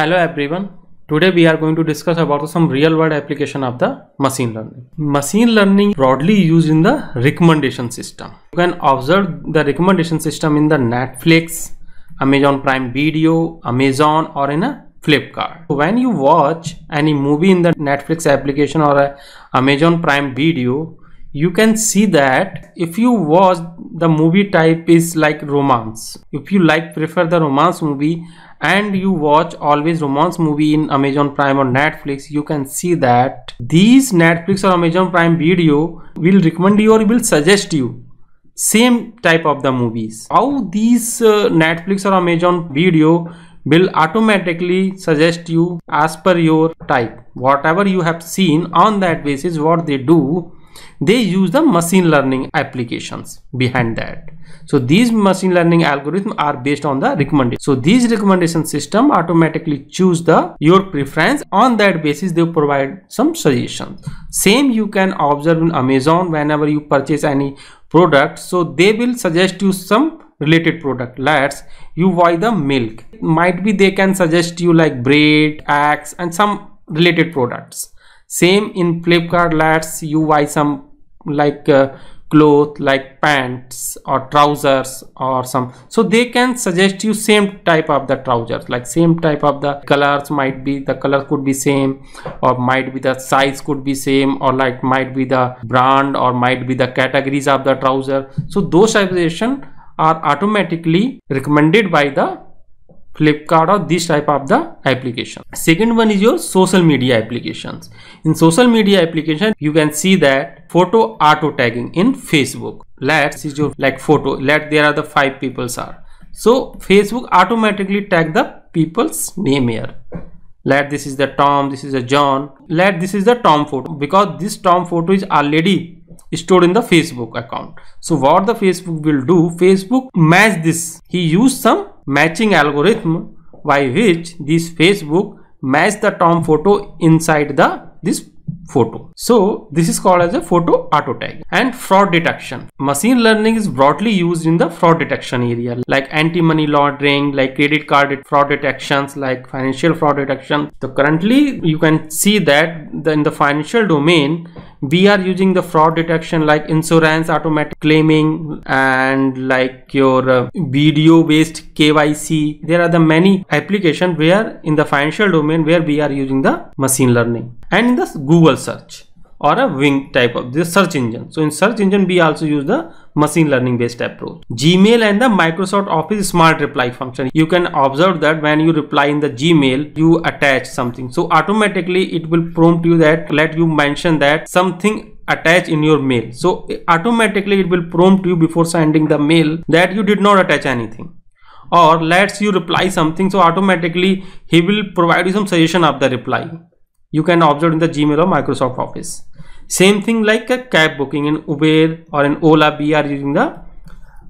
Hello everyone. Today we are going to discuss about some real world application of the machine learning. Machine learning broadly used in the recommendation system. You can observe the recommendation system in the Netflix, Amazon Prime Video, Amazon or in a Flipkart. When you watch any movie in the Netflix application or Amazon Prime Video, you can see that if you watch the movie type is like romance if you like prefer the romance movie and you watch always romance movie in Amazon Prime or Netflix, you can see that these Netflix or Amazon Prime video will recommend you or will suggest you same type of the movies. How these uh, Netflix or Amazon video will automatically suggest you as per your type. Whatever you have seen on that basis what they do they use the machine learning applications behind that so these machine learning algorithms are based on the recommendation so these recommendation system automatically choose the your preference on that basis they provide some suggestions same you can observe in amazon whenever you purchase any product so they will suggest you some related product let's you buy the milk might be they can suggest you like bread eggs and some related products same in flipkart lets you buy some like uh, cloth like pants or trousers or some so they can suggest you same type of the trousers like same type of the colors might be the color could be same or might be the size could be same or like might be the brand or might be the categories of the trouser so those suggestions are automatically recommended by the Flipkart or this type of the application. Second one is your social media applications. In social media application, you can see that photo auto tagging in Facebook. Let's is your like photo. Let there are the five peoples are. So Facebook automatically tag the people's name here. Let this is the Tom, this is the John. Let this is the Tom photo because this Tom photo is already stored in the Facebook account. So what the Facebook will do, Facebook match this. He used some matching algorithm by which this Facebook match the Tom photo inside the this photo. So this is called as a photo auto tag and fraud detection. Machine learning is broadly used in the fraud detection area like anti-money laundering, like credit card fraud detections, like financial fraud detection. So currently you can see that the, in the financial domain, we are using the fraud detection like insurance automatic claiming and like your uh, video based KYC there are the many application where in the financial domain where we are using the machine learning and in the Google search or a wing type of the search engine so in search engine we also use the machine learning based approach gmail and the microsoft office smart reply function you can observe that when you reply in the gmail you attach something so automatically it will prompt you that let you mention that something attach in your mail so automatically it will prompt you before sending the mail that you did not attach anything or let's you reply something so automatically he will provide you some suggestion of the reply you can observe in the gmail or microsoft office same thing like a cab booking in Uber or in Ola, we are using the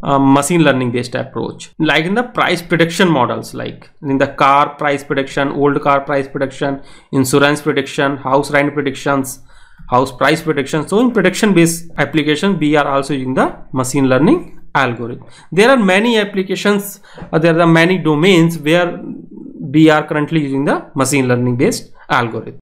uh, machine learning based approach. Like in the price prediction models, like in the car price prediction, old car price prediction, insurance prediction, house rent predictions, house price prediction. So in prediction based application, we are also using the machine learning algorithm. There are many applications, uh, there are many domains where we are currently using the machine learning based algorithm.